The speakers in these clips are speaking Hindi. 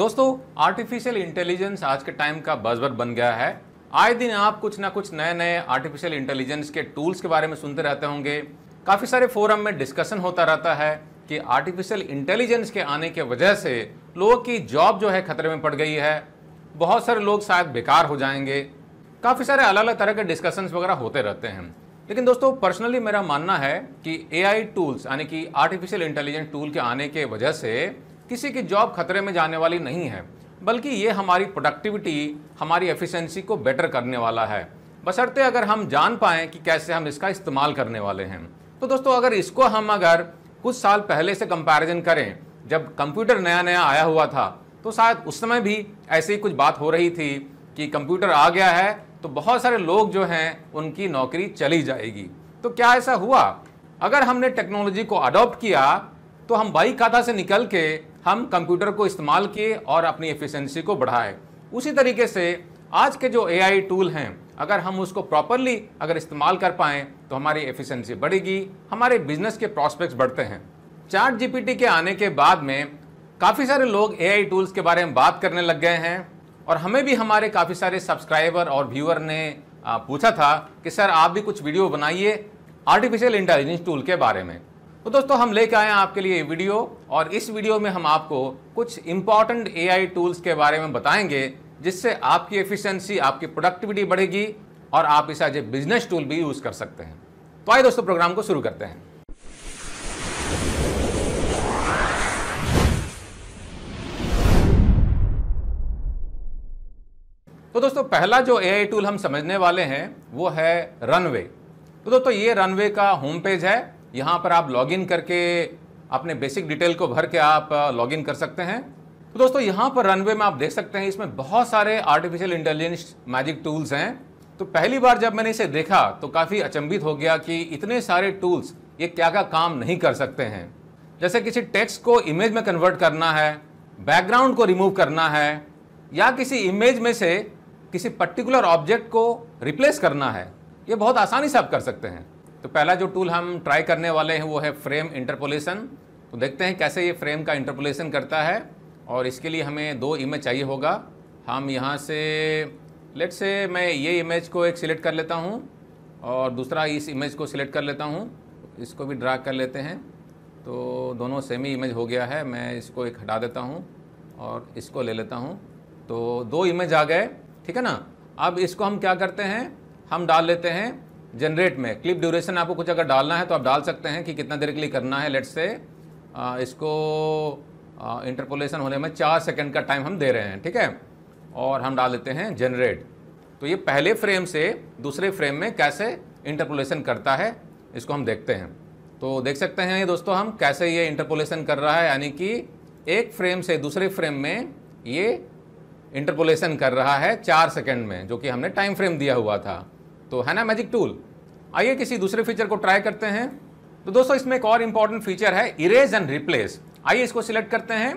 दोस्तों आर्टिफिशियल इंटेलिजेंस आज के टाइम का बजबर बन गया है आए दिन आप कुछ ना कुछ नए नए आर्टिफिशियल इंटेलिजेंस के टूल्स के बारे में सुनते रहते होंगे काफ़ी सारे फोरम में डिस्कशन होता रहता है कि आर्टिफिशियल इंटेलिजेंस के आने के वजह से लोगों की जॉब जो है खतरे में पड़ गई है बहुत सारे लोग शायद बेकार हो जाएंगे काफ़ी सारे अलग अलग तरह के डिस्कशंस वगैरह होते रहते हैं लेकिन दोस्तों पर्सनली मेरा मानना है कि ए टूल्स यानी कि आर्टिफिशियल इंटेलिजेंस टूल के आने के वजह से किसी की जॉब खतरे में जाने वाली नहीं है बल्कि ये हमारी प्रोडक्टिविटी हमारी एफिशिएंसी को बेटर करने वाला है बशर्ते अगर हम जान पाएँ कि कैसे हम इसका इस्तेमाल करने वाले हैं तो दोस्तों अगर इसको हम अगर कुछ साल पहले से कंपेरिजन करें जब कंप्यूटर नया नया आया हुआ था तो शायद उस समय भी ऐसी कुछ बात हो रही थी कि कंप्यूटर आ गया है तो बहुत सारे लोग जो हैं उनकी नौकरी चली जाएगी तो क्या ऐसा हुआ अगर हमने टेक्नोलॉजी को अडॉप्ट किया तो हम बाई खाता से निकल के हम कंप्यूटर को इस्तेमाल किए और अपनी एफिशिएंसी को बढ़ाए उसी तरीके से आज के जो एआई टूल हैं अगर हम उसको प्रॉपरली अगर इस्तेमाल कर पाएँ तो हमारी एफिशिएंसी बढ़ेगी हमारे बिजनेस के प्रॉस्पेक्ट्स बढ़ते हैं चार्ट जीपीटी के आने के बाद में काफ़ी सारे लोग एआई टूल्स के बारे में बात करने लग गए हैं और हमें भी हमारे काफ़ी सारे सब्सक्राइबर और व्यूअर ने पूछा था कि सर आप भी कुछ वीडियो बनाइए आर्टिफिशियल इंटेलिजेंस टूल के बारे में तो दोस्तों हम लेके आए हैं आपके लिए वीडियो और इस वीडियो में हम आपको कुछ इंपॉर्टेंट ए टूल्स के बारे में बताएंगे जिससे आपकी एफिशिएंसी, आपकी प्रोडक्टिविटी बढ़ेगी और आप इसे एज ए बिजनेस टूल भी यूज़ कर सकते हैं तो आइए दोस्तों प्रोग्राम को शुरू करते हैं तो दोस्तों पहला जो ए टूल हम समझने वाले हैं वो है रनवे तो दोस्तों ये रनवे का होम पेज है यहाँ पर आप लॉगिन करके अपने बेसिक डिटेल को भर के आप लॉगिन कर सकते हैं तो दोस्तों यहाँ पर रनवे में आप देख सकते हैं इसमें बहुत सारे आर्टिफिशियल इंटेलिजेंस मैजिक टूल्स हैं तो पहली बार जब मैंने इसे देखा तो काफ़ी अचंभित हो गया कि इतने सारे टूल्स ये क्या क्या काम नहीं कर सकते हैं जैसे किसी टेक्स्ट को इमेज में कन्वर्ट करना है बैकग्राउंड को रिमूव करना है या किसी इमेज में से किसी पर्टिकुलर ऑब्जेक्ट को रिप्लेस करना है ये बहुत आसानी से आप कर सकते हैं तो पहला जो टूल हम ट्राई करने वाले हैं वो है फ्रेम इंटरपोलेशन तो देखते हैं कैसे ये फ्रेम का इंटरपोलेशन करता है और इसके लिए हमें दो इमेज चाहिए होगा हम यहाँ से लेट से मैं ये इमेज को एक सिलेक्ट कर लेता हूँ और दूसरा इस इमेज को सिलेक्ट कर लेता हूँ इसको भी ड्रा कर लेते हैं तो दोनों सेम ही इमेज हो गया है मैं इसको एक हटा देता हूँ और इसको ले लेता हूँ तो दो इमेज आ गए ठीक है ना अब इसको हम क्या करते हैं हम डाल लेते हैं जनरेट में क्लिप ड्यूरेशन आपको कुछ अगर डालना है तो आप डाल सकते हैं कि कितना देर के लिए करना है लेट से आ, इसको इंटरपोलेशन होने में चार सेकंड का टाइम हम दे रहे हैं ठीक है और हम डाल देते हैं जनरेट तो ये पहले फ्रेम से दूसरे फ्रेम में कैसे इंटरपोलेशन करता है इसको हम देखते हैं तो देख सकते हैं ये दोस्तों हम कैसे ये इंटरपोलेशन कर रहा है यानी कि एक फ्रेम से दूसरे फ्रेम में ये इंटरपोलेशन कर रहा है चार सेकंड में जो कि हमने टाइम फ्रेम दिया हुआ था तो है ना मैजिक टूल आइए किसी दूसरे फीचर को ट्राई करते हैं तो दोस्तों इसमें एक और इम्पॉर्टेंट फीचर है इरेज एंड रिप्लेस आइए इसको सिलेक्ट करते हैं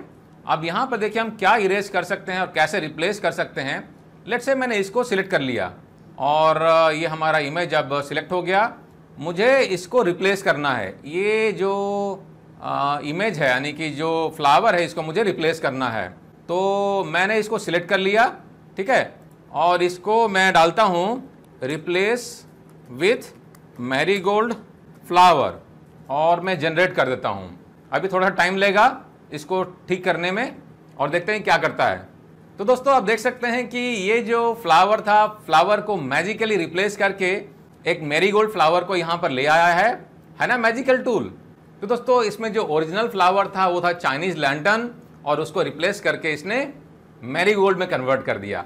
अब यहाँ पर देखिए हम क्या इरेज कर सकते हैं और कैसे रिप्लेस कर सकते हैं लेट से मैंने इसको सिलेक्ट कर लिया और ये हमारा इमेज अब सिलेक्ट हो गया मुझे इसको रिप्लेस करना है ये जो आ, इमेज है यानी कि जो फ्लावर है इसको मुझे रिप्लेस करना है तो मैंने इसको सिलेक्ट कर लिया ठीक है और इसको मैं डालता हूँ रिप्लेस विथ मैरीगोल्ड फ्लावर और मैं जनरेट कर देता हूँ अभी थोड़ा टाइम लेगा इसको ठीक करने में और देखते हैं क्या करता है तो दोस्तों आप देख सकते हैं कि ये जो फ्लावर था फ्लावर को मैजिकली रिप्लेस करके एक गोल्ड फ्लावर को यहाँ पर ले आया है है ना मैजिकल टूल तो दोस्तों इसमें जो ओरिजिनल फ्लावर था वो था चाइनीज़ लैंटन और उसको रिप्लेस करके इसने मैरीगोल्ड में कन्वर्ट कर दिया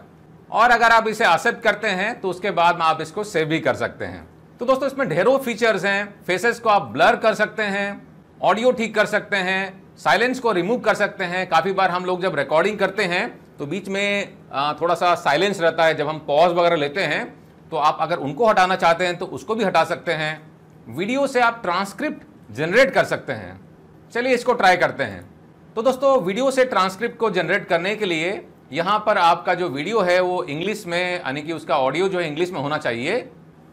और अगर आप इसे एक्सेप्ट करते हैं तो उसके बाद में आप इसको सेव भी कर सकते हैं तो दोस्तों इसमें ढेरों फीचर्स हैं फेसेस को आप ब्लर कर सकते हैं ऑडियो ठीक कर सकते हैं साइलेंस को रिमूव कर सकते हैं काफ़ी बार हम लोग जब रिकॉर्डिंग करते हैं तो बीच में थोड़ा सा साइलेंस रहता है जब हम पॉज वगैरह लेते हैं तो आप अगर उनको हटाना चाहते हैं तो उसको भी हटा सकते हैं वीडियो से आप ट्रांसक्रिप्ट जनरेट कर सकते हैं चलिए इसको ट्राई करते हैं तो दोस्तों वीडियो से ट्रांसक्रिप्ट को जनरेट करने के लिए यहाँ पर आपका जो वीडियो है वो इंग्लिश में यानी कि उसका ऑडियो जो है इंग्लिश में होना चाहिए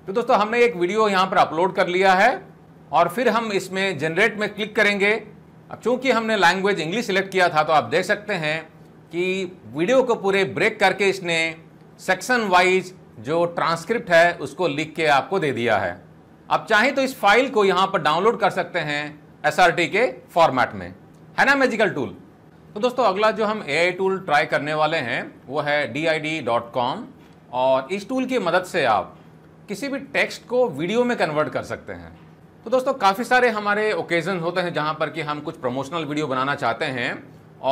तो दोस्तों हमने एक वीडियो यहाँ पर अपलोड कर लिया है और फिर हम इसमें जनरेट में क्लिक करेंगे अब चूंकि हमने लैंग्वेज इंग्लिश सिलेक्ट किया था तो आप देख सकते हैं कि वीडियो को पूरे ब्रेक करके इसने सेक्शन वाइज जो ट्रांसक्रिप्ट है उसको लिख के आपको दे दिया है आप चाहें तो इस फाइल को यहाँ पर डाउनलोड कर सकते हैं एस के फॉर्मेट में है ना मेजिकल टूल तो दोस्तों अगला जो हम ए टूल ट्राई करने वाले हैं वो है डी और इस टूल की मदद से आप किसी भी टेक्स्ट को वीडियो में कन्वर्ट कर सकते हैं तो दोस्तों काफ़ी सारे हमारे ओकेज़न होते हैं जहाँ पर कि हम कुछ प्रमोशनल वीडियो बनाना चाहते हैं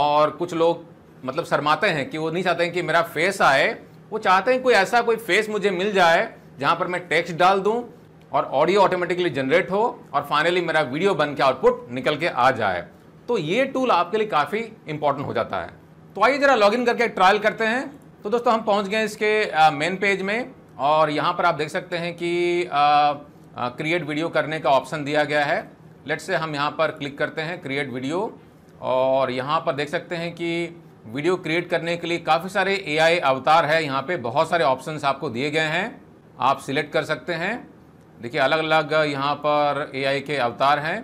और कुछ लोग मतलब शर्माते हैं कि वो नहीं चाहते हैं कि मेरा फेस आए वो चाहते हैं कोई ऐसा कोई फेस मुझे मिल जाए जहाँ पर मैं टेक्स्ट डाल दूँ और ऑडियो ऑटोमेटिकली जनरेट हो और फाइनली मेरा वीडियो बन के आउटपुट निकल के आ जाए तो ये टूल आपके लिए काफ़ी इंपॉर्टेंट हो जाता है तो आइए ज़रा लॉगिन करके ट्रायल करते हैं तो दोस्तों हम पहुंच गए इसके मेन पेज में और यहाँ पर आप देख सकते हैं कि क्रिएट वीडियो करने का ऑप्शन दिया गया है लेट से हम यहाँ पर क्लिक करते हैं क्रिएट वीडियो और यहाँ पर देख सकते हैं कि वीडियो क्रिएट करने के लिए काफ़ी सारे एआई अवतार है यहाँ पे बहुत सारे ऑप्शंस आपको दिए गए हैं आप सिलेक्ट कर सकते हैं देखिए अलग अलग यहाँ पर एआई के अवतार हैं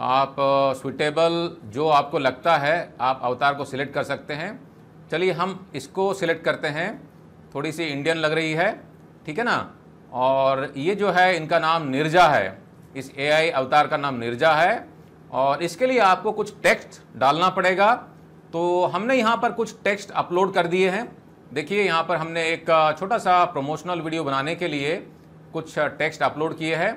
आप सुटेबल जो आपको लगता है आप अवतार को सिलेक्ट कर सकते हैं चलिए हम इसको सिलेक्ट करते हैं थोड़ी सी इंडियन लग रही है ठीक है ना और ये जो है इनका नाम निर्जा है इस एआई अवतार का नाम निर्जा है और इसके लिए आपको कुछ टेक्स्ट डालना पड़ेगा तो हमने यहाँ पर कुछ टेक्स्ट अपलोड कर दिए हैं देखिए यहाँ पर हमने एक छोटा सा प्रमोशनल वीडियो बनाने के लिए कुछ टेक्स्ट अपलोड किए हैं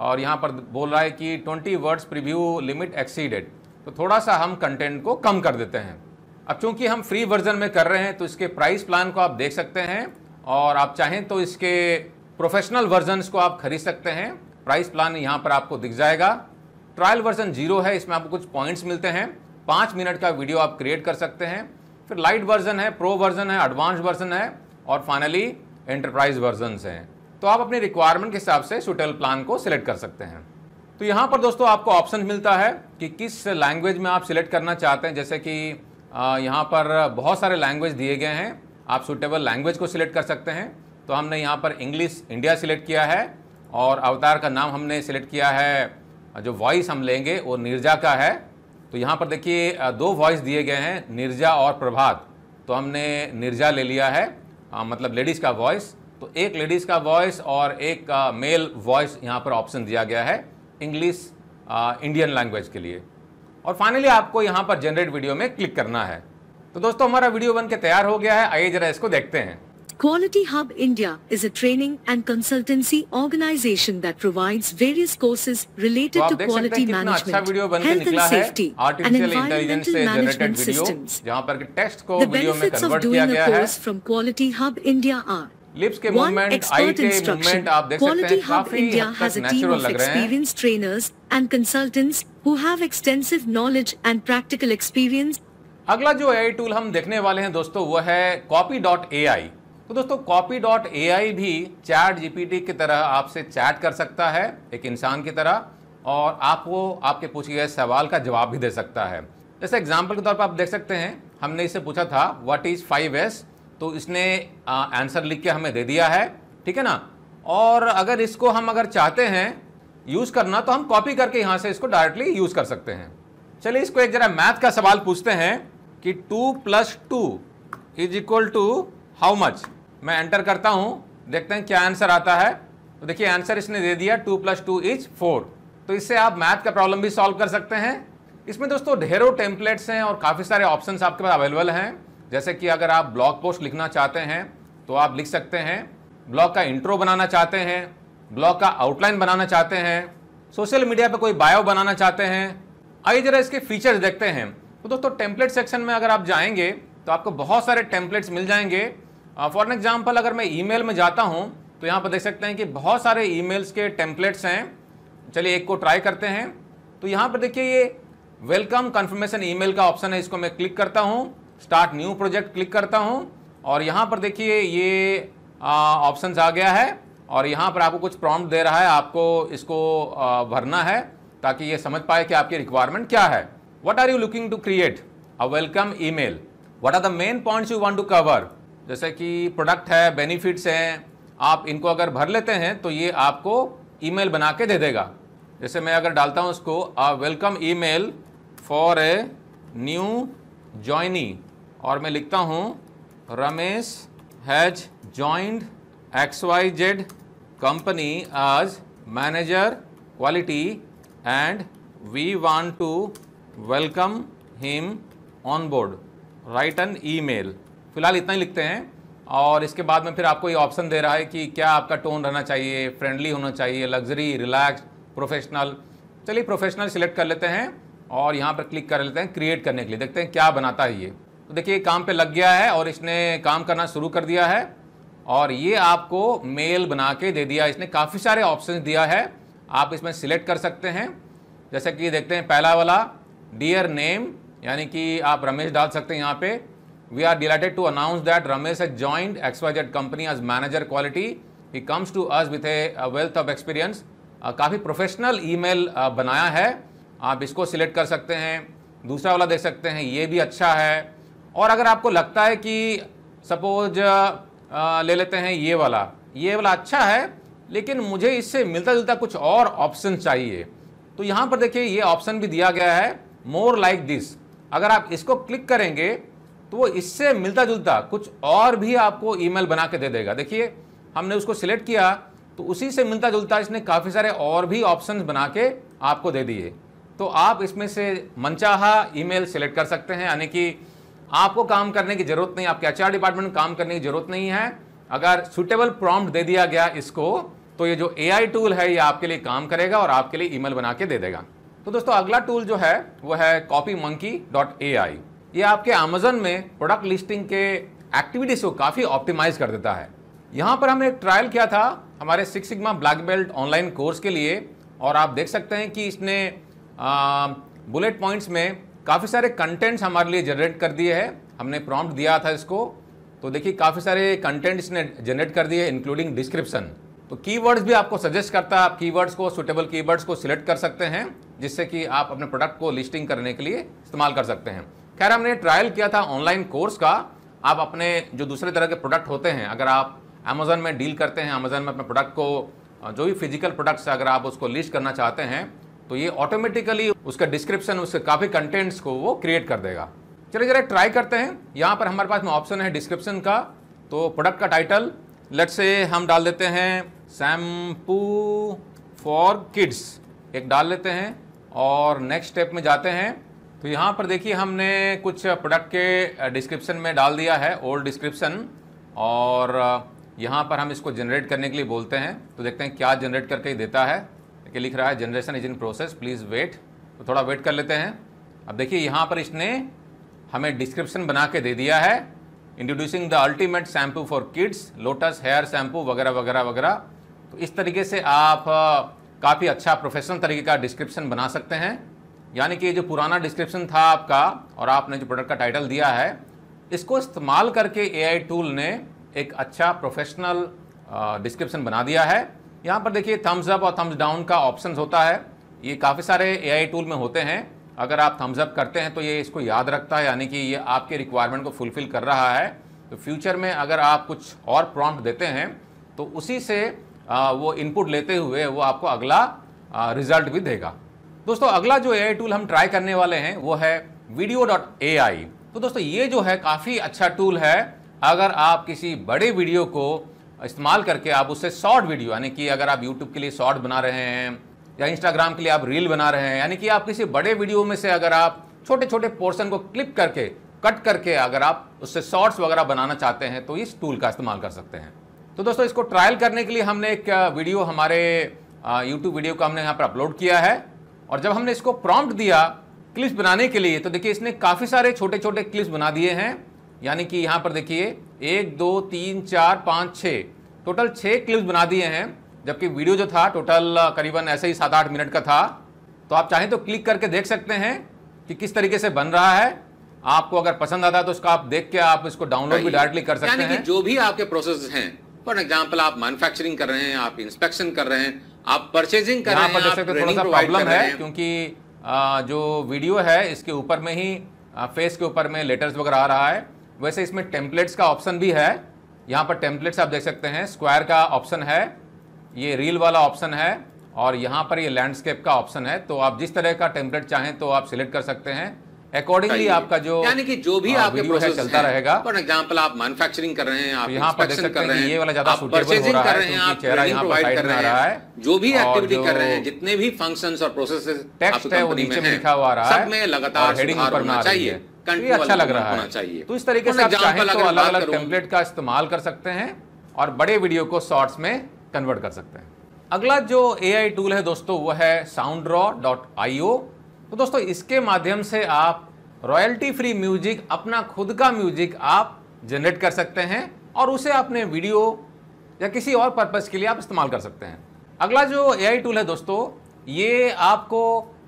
और यहाँ पर बोल रहा है कि twenty words preview limit exceeded तो थोड़ा सा हम कंटेंट को कम कर देते हैं अब चूंकि हम फ्री वर्जन में कर रहे हैं तो इसके प्राइस प्लान को आप देख सकते हैं और आप चाहें तो इसके प्रोफेशनल वर्जनस को आप खरीद सकते हैं प्राइस प्लान यहाँ पर आपको दिख जाएगा ट्रायल वर्जन जीरो है इसमें आपको कुछ पॉइंट्स मिलते हैं पाँच मिनट का वीडियो आप क्रिएट कर सकते हैं फिर लाइट वर्जन है प्रो वर्जन है एडवांस वर्जन है और फाइनली एंटरप्राइज वर्जनस हैं तो आप अपने रिक्वायरमेंट के हिसाब से सुटेबल प्लान को सिलेक्ट कर सकते हैं तो यहाँ पर दोस्तों आपको ऑप्शन मिलता है कि किस लैंग्वेज में आप सिलेक्ट करना चाहते हैं जैसे कि यहाँ पर बहुत सारे लैंग्वेज दिए गए हैं आप सुटेबल लैंग्वेज को सिलेक्ट कर सकते हैं तो हमने यहाँ पर इंग्लिश इंडिया सिलेक्ट किया है और अवतार का नाम हमने सिलेक्ट किया है जो वॉइस हम लेंगे वो निर्जा का है तो यहाँ पर देखिए दो वॉइस दिए गए हैं निर्जा और प्रभात तो हमने निर्जा ले लिया है आ, मतलब लेडीज़ का वॉइस तो एक लेडीज़ का वॉइस और एक मेल वॉइस यहाँ पर ऑप्शन दिया गया है इंग्लिश इंडियन लैंग्वेज के लिए और फाइनली आपको यहाँ पर जनरेट वीडियो में क्लिक करना है तो दोस्तों हमारा वीडियो बन के तैयार हो गया है आइए जरा इसको देखते हैं Quality Hub India is a training and consultancy organization that provides various courses related तो to quality management, अच्छा health and safety, and environmental management systems. The benefits of doing a course from Quality Hub India are lips के मूवमेंट आई के मूवमेंट आप देख सकते हैं काफी नेचुरल लग रहे हैं trainers and consultants who have extensive knowledge and practical experience अगला जो एआई टूल हम देखने वाले हैं दोस्तों वो है copy.ai तो दोस्तों copy.ai भी चैट जीपीटी की तरह आपसे चैट कर सकता है एक इंसान की तरह और आपको आपके पूछे गए सवाल का जवाब भी दे सकता है जैसे एग्जांपल के तौर पर आप देख सकते हैं हमने इसे पूछा था व्हाट इज़ फाइव एस तो इसने आंसर लिख के हमें दे दिया है ठीक है ना और अगर इसको हम अगर चाहते हैं यूज़ करना तो हम कॉपी करके यहाँ से इसको डायरेक्टली यूज़ कर सकते हैं चलिए इसको एक ज़रा मैथ का सवाल पूछते हैं कि two plus two is equal to how much मैं एंटर करता हूँ देखते हैं क्या आंसर आता है तो देखिए आंसर इसने दे दिया two plus two is four तो इससे आप मैथ का प्रॉब्लम भी सॉल्व कर सकते हैं इसमें दोस्तों ढेरों टेम्पलेट्स हैं और काफ़ी सारे ऑप्शंस आपके पास अवेलेबल हैं जैसे कि अगर आप ब्लॉग पोस्ट लिखना चाहते हैं तो आप लिख सकते हैं ब्लॉग का इंट्रो बनाना चाहते हैं ब्लॉग का आउटलाइन बनाना चाहते हैं सोशल मीडिया पर कोई बायो बनाना चाहते हैं आइए जरा इसके फीचर्स देखते हैं तो दोस्तों टेम्पलेट सेक्शन में अगर आप जाएंगे तो आपको बहुत सारे टेम्पलेट्स मिल जाएंगे फॉर uh, एग्जाम्पल अगर मैं ई में जाता हूँ तो यहाँ पर देख सकते हैं कि बहुत सारे ई के टेम्पलेट्स हैं चलिए एक को ट्राई करते हैं तो यहाँ पर देखिए ये वेलकम कन्फर्मेशन ईमेल का ऑप्शन है इसको मैं क्लिक करता हूँ स्टार्ट न्यू प्रोजेक्ट क्लिक करता हूँ और यहाँ पर देखिए ये ऑप्शंस आ गया है और यहाँ पर आपको कुछ प्रॉम्प्ट दे रहा है आपको इसको भरना है ताकि ये समझ पाए कि आपकी रिक्वायरमेंट क्या है what are you looking to create a welcome email what are the main points you want to cover जैसे कि प्रोडक्ट है बेनिफिट्स हैं आप इनको अगर भर लेते हैं तो ये आपको ई मेल बना के दे देगा जैसे मैं अगर डालता हूँ उसको a welcome email for a new joinee और मैं लिखता हूँ Ramesh has joined X Y Z company आज manager quality and we want to welcome him on board write an email फिलहाल इतना ही लिखते हैं और इसके बाद में फिर आपको ये ऑप्शन दे रहा है कि क्या आपका टोन रहना चाहिए फ्रेंडली होना चाहिए लग्जरी रिलैक्स प्रोफेशनल चलिए प्रोफेशनल सिलेक्ट कर लेते हैं और यहाँ पर क्लिक कर लेते हैं क्रिएट करने के लिए देखते हैं क्या बनाता है ये तो देखिए काम पे लग गया है और इसने काम करना शुरू कर दिया है और ये आपको मेल बना के दे दिया इसने काफ़ी सारे ऑप्शन दिया है आप इसमें सिलेक्ट कर सकते हैं जैसे कि देखते हैं पहला वाला डियर नेम यानी कि आप रमेश डाल सकते हैं यहाँ पे we are delighted to announce that Ramesh has joined XYZ company as manager quality he comes to us with a wealth of experience काफ़ी प्रोफेशनल ईमेल बनाया है आप इसको सिलेक्ट कर सकते हैं दूसरा वाला देख सकते हैं ये भी अच्छा है और अगर आपको लगता है कि सपोज ले लेते हैं ये वाला ये वाला अच्छा है लेकिन मुझे इससे मिलता जुलता कुछ और ऑप्शन चाहिए तो यहाँ पर देखिए ये ऑप्शन भी दिया गया है मोर लाइक दिस अगर आप इसको क्लिक करेंगे तो वो इससे मिलता जुलता कुछ और भी आपको ईमेल बना के दे देगा देखिए हमने उसको सिलेक्ट किया तो उसी से मिलता जुलता इसने काफ़ी सारे और भी ऑप्शन बना के आपको दे दिए तो आप इसमें से मनचाहा ईमेल सेलेक्ट कर सकते हैं यानी कि आपको काम करने की जरूरत नहीं आपके एचआर डिपार्टमेंट काम करने की जरूरत नहीं है अगर सुटेबल प्रॉम्प्ट दे दिया गया इसको तो ये जो ए टूल है ये आपके लिए काम करेगा और आपके लिए ईमेल बना के दे देगा तो दोस्तों अगला टूल जो है वो है copy monkey dot A I ये आपके अमेजन में प्रोडक्ट लिस्टिंग के एक्टिविटीज़ को काफ़ी ऑप्टिमाइज कर देता है यहाँ पर हमने एक ट्रायल किया था हमारे six sigma black belt online course के लिए और आप देख सकते हैं कि इसने बुलेट पॉइंट्स में काफ़ी सारे कंटेंट्स हमारे लिए जनरेट कर दिए हैं हमने प्रॉम्प्ट दिया था इसको तो देखिए काफ़ी सारे कंटेंट्स ने जनरेट कर दिए इंक्लूडिंग डिस्क्रिप्शन तो कीवर्ड्स भी आपको सजेस्ट करता है आप कीवर्ड्स को सुटेबल कीवर्ड्स को सिलेक्ट कर सकते हैं जिससे कि आप अपने प्रोडक्ट को लिस्टिंग करने के लिए इस्तेमाल कर सकते हैं खैर हमने ट्रायल किया था ऑनलाइन कोर्स का आप अपने जो दूसरे तरह के प्रोडक्ट होते हैं अगर आप अमेज़ोन में डील करते हैं अमेज़ोन में अपने प्रोडक्ट को जो भी फिजिकल प्रोडक्ट्स अगर आप उसको लिस्ट करना चाहते हैं तो ये ऑटोमेटिकली उसका डिस्क्रिप्शन उसके काफ़ी कंटेंट्स को वो क्रिएट कर देगा चलिए जरा ट्राई करते हैं यहाँ पर हमारे पास में ऑप्शन है डिस्क्रिप्शन का तो प्रोडक्ट का टाइटल लेट से हम डाल देते हैं शैम्पू फॉर किड्स एक डाल लेते हैं और नेक्स्ट स्टेप में जाते हैं तो यहाँ पर देखिए हमने कुछ प्रोडक्ट के डिस्क्रिप्शन में डाल दिया है ओल्ड डिस्क्रिप्शन और यहाँ पर हम इसको जनरेट करने के लिए बोलते हैं तो देखते हैं क्या जनरेट करके देता है देखिए लिख रहा है generation is in process please wait तो थोड़ा वेट कर लेते हैं अब देखिए यहाँ पर इसने हमें डिस्क्रिप्शन बना के दे दिया है introducing the ultimate shampoo for kids lotus hair shampoo वगैरह वगैरह वगैरह तो इस तरीके से आप काफ़ी अच्छा प्रोफेशनल तरीके का डिस्क्रिप्शन बना सकते हैं यानी कि जो पुराना डिस्क्रिप्शन था आपका और आपने जो प्रोडक्ट का टाइटल दिया है इसको इस्तेमाल करके एआई टूल ने एक अच्छा प्रोफेशनल डिस्क्रिप्शन बना दिया है यहाँ पर देखिए थम्स अप और थम्स डाउन का ऑप्शन होता है ये काफ़ी सारे एआई टूल में होते हैं अगर आप थम्स अप करते हैं तो ये इसको याद रखता है यानी कि ये आपके रिक्वायरमेंट को फुलफ़िल कर रहा है तो फ्यूचर में अगर आप कुछ और प्रॉम्प्ट देते हैं तो उसी से वो इनपुट लेते हुए वो आपको अगला रिजल्ट भी देगा दोस्तों अगला जो ए टूल हम ट्राई करने वाले हैं वो है वीडियो डॉट ए तो दोस्तों ये जो है काफ़ी अच्छा टूल है अगर आप किसी बड़े वीडियो को इस्तेमाल करके आप उससे शॉर्ट वीडियो यानी कि अगर आप यूट्यूब के लिए शॉर्ट बना रहे हैं या इंस्टाग्राम के लिए आप रील बना रहे हैं यानी कि आप किसी बड़े वीडियो में से अगर आप छोटे छोटे पोर्सन को क्लिप करके कट करके अगर आप उससे शॉर्ट्स वगैरह बनाना चाहते हैं तो इस टूल का इस्तेमाल कर सकते हैं तो दोस्तों इसको ट्रायल करने के लिए हमने एक वीडियो हमारे यूट्यूब वीडियो का हमने यहाँ पर अपलोड किया है और जब हमने इसको प्रॉम्प्ट दिया क्लिप्स बनाने के लिए तो देखिए इसने काफ़ी सारे छोटे छोटे क्लिप्स बना दिए हैं यानी कि यहाँ पर देखिए एक दो तीन चार पाँच छः टोटल छः क्लिप्स बना दिए हैं जबकि वीडियो जो था टोटल करीबन ऐसे ही सात आठ मिनट का था तो आप चाहें तो क्लिक करके देख सकते हैं कि किस तरीके से बन रहा है आपको अगर पसंद आता है तो उसका आप देख के आप इसको डाउनलोड भी डायरेक्टली कर सकते हैं जो भी आपके प्रोसेस हैं फॉर एग्जाम्पल आप मैन्युफैक्चरिंग कर रहे हैं आप इंस्पेक्शन कर रहे हैं आप परचेजिंग कर रहे हैं आप थोड़ा सा प्रॉब्लम है क्योंकि जो वीडियो है इसके ऊपर में ही फेस के ऊपर में लेटर्स वगैरह आ रहा है वैसे इसमें टेम्पलेट्स का ऑप्शन भी है यहाँ पर टेम्पलेट्स आप देख सकते हैं स्क्वायर का ऑप्शन है ये रील वाला ऑप्शन है और यहाँ पर ये लैंडस्केप का ऑप्शन है तो आप जिस तरह का टेम्पलेट चाहें तो आप सिलेक्ट कर सकते हैं अकॉर्डिंगली आपका जो यानी कि जो भी हाँ, आपके प्रोसेस है चलता रहेगा फॉर एग्जांपल आप मैन्युफैक्चरिंग कर रहे हैं आप तो यहाँ पर देख सकते हैं ये वाला ज्यादा सुटेबल हो रहा है क्योंकि चेहरा यहाँ पर आ रहा है जो भी एक्टिविटी कर रहे हैं जितने भी फंक्शंस और प्रोसेसेस टेक्स्ट है वो नीचे में लिखा हुआ आ रहा है सब में लगातार हेडिंग पर होना चाहिए कंट्री तो अच्छा लग रहा है चाहिए तो इस तरीके तो से आप तो अलग अलग टेम्पलेट का इस्तेमाल कर सकते हैं और बड़े वीडियो को शॉर्ट्स में कन्वर्ट कर सकते हैं अगला जो ए टूल है दोस्तों वो है साउंड रॉ डॉट तो दोस्तों इसके माध्यम से आप रॉयल्टी फ्री म्यूजिक अपना खुद का म्यूजिक आप जनरेट कर सकते हैं और उसे अपने वीडियो या किसी और पर्पज़ के लिए आप इस्तेमाल कर सकते हैं अगला जो ए टूल है दोस्तों ये आपको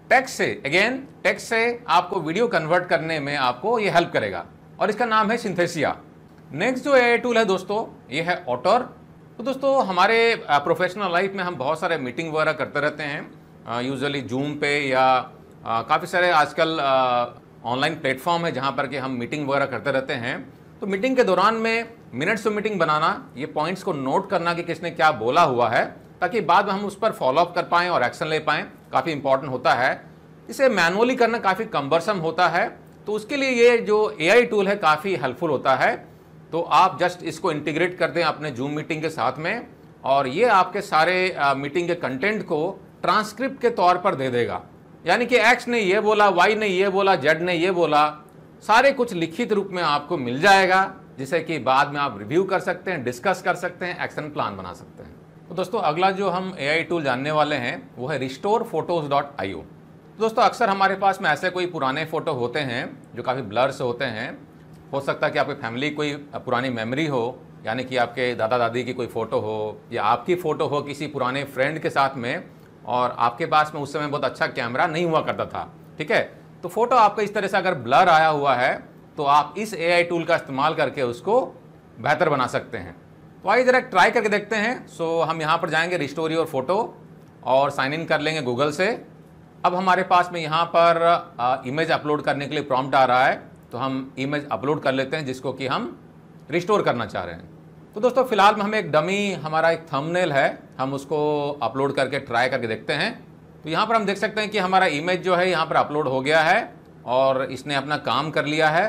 टेक्स्ट से अगेन टेक्स्ट से आपको वीडियो कन्वर्ट करने में आपको ये हेल्प करेगा और इसका नाम है सिंथेसिया नेक्स्ट जो ए टूल है दोस्तों ये है ऑटोर तो दोस्तों हमारे प्रोफेशनल लाइफ में हम बहुत सारे मीटिंग वगैरह करते रहते हैं यूजुअली जूम पे या काफ़ी सारे आजकल ऑनलाइन प्लेटफॉर्म है जहाँ पर कि हम मीटिंग वगैरह करते रहते हैं तो मीटिंग के दौरान में मिनट्स टू मीटिंग बनाना ये पॉइंट्स को नोट करना कि किसने क्या बोला हुआ है ताकि बाद में हम उस पर फॉलोअप कर पाएँ और एक्शन ले पाएँ काफ़ी इंपॉर्टेंट होता है इसे मैनुअली करना काफ़ी कम्बरसम होता है तो उसके लिए ये जो ए टूल है काफ़ी हेल्पफुल होता है तो आप जस्ट इसको इंटीग्रेट कर दें अपने जूम मीटिंग के साथ में और ये आपके सारे मीटिंग के कंटेंट को ट्रांसक्रिप्ट के तौर पर दे देगा यानी कि एक्स ने ये बोला वाई ने ये बोला जेड ने ये बोला सारे कुछ लिखित रूप में आपको मिल जाएगा जिसे कि बाद में आप रिव्यू कर सकते हैं डिस्कस कर सकते हैं एक्शन प्लान बना सकते हैं तो दोस्तों अगला जो हम ए टूल जानने वाले हैं वो है रिस्टोर फोटोज़ डॉट आई तो दोस्तों अक्सर हमारे पास में ऐसे कोई पुराने फ़ोटो होते हैं जो काफ़ी ब्लर्स होते हैं हो सकता है कि आपकी फैमिली कोई पुरानी मेमोरी हो यानी कि आपके दादा दादी की कोई फ़ोटो हो या आपकी फ़ोटो हो किसी पुराने फ्रेंड के साथ में और आपके पास में उस समय बहुत अच्छा कैमरा नहीं हुआ करता था ठीक है तो फ़ोटो आपका इस तरह से अगर ब्लर आया हुआ है तो आप इस ए टूल का इस्तेमाल करके उसको बेहतर बना सकते हैं तो आइए ज़रा ट्राई करके देखते हैं सो so, हम यहाँ पर जाएंगे रिस्टोरी और फोटो और साइन इन कर लेंगे गूगल से अब हमारे पास में यहाँ पर आ, इमेज अपलोड करने के लिए प्रॉम्प्ट आ रहा है तो हम इमेज अपलोड कर लेते हैं जिसको कि हम रिस्टोर करना चाह रहे हैं तो दोस्तों फिलहाल में हमें एक डमी हमारा एक थंबनेल है हम उसको अपलोड करके ट्राई करके देखते हैं तो यहाँ पर हम देख सकते हैं कि हमारा इमेज जो है यहाँ पर अपलोड हो गया है और इसने अपना काम कर लिया है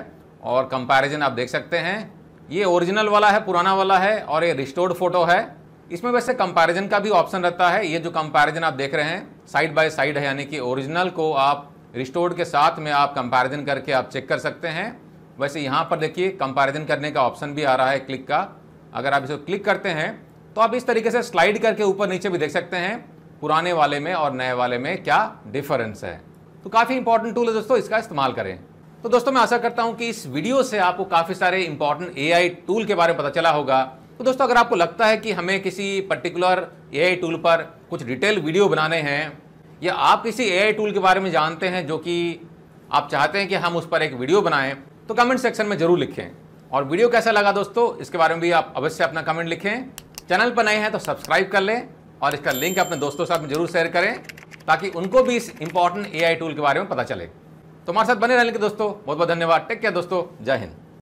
और कंपैरिजन आप देख सकते हैं ये ओरिजिनल वाला है पुराना वाला है और ये रिस्टोर्ड फोटो है इसमें वैसे कंपैरिजन का भी ऑप्शन रहता है ये जो कंपैरिजन आप देख रहे हैं साइड बाय साइड है यानी कि ओरिजिनल को आप रिस्टोर्ड के साथ में आप कंपैरिजन करके आप चेक कर सकते हैं वैसे यहाँ पर देखिए कंपैरिजन करने का ऑप्शन भी आ रहा है क्लिक का अगर आप इसको क्लिक करते हैं तो आप इस तरीके से स्लाइड करके ऊपर नीचे भी देख सकते हैं पुराने वाले में और नए वाले में क्या डिफरेंस है तो काफ़ी इंपॉर्टेंट टूल है दोस्तों इसका इस्तेमाल करें तो दोस्तों मैं आशा करता हूं कि इस वीडियो से आपको काफ़ी सारे इंपॉर्टेंट एआई टूल के बारे में पता चला होगा तो दोस्तों अगर आपको लगता है कि हमें किसी पर्टिकुलर एआई टूल पर कुछ डिटेल वीडियो बनाने हैं या आप किसी एआई टूल के बारे में जानते हैं जो कि आप चाहते हैं कि हम उस पर एक वीडियो बनाएं तो कमेंट सेक्शन में ज़रूर लिखें और वीडियो कैसा लगा दोस्तों इसके बारे में भी आप अवश्य अपना कमेंट लिखें चैनल पर नए हैं तो सब्सक्राइब कर लें और इसका लिंक अपने दोस्तों के साथ में जरूर शेयर करें ताकि उनको भी इस इंपॉर्टेंट एआई टूल के बारे में पता चले तो हमारे साथ बने रहने के दोस्तों बहुत बहुत धन्यवाद टेक केयर दोस्तों जय हिंद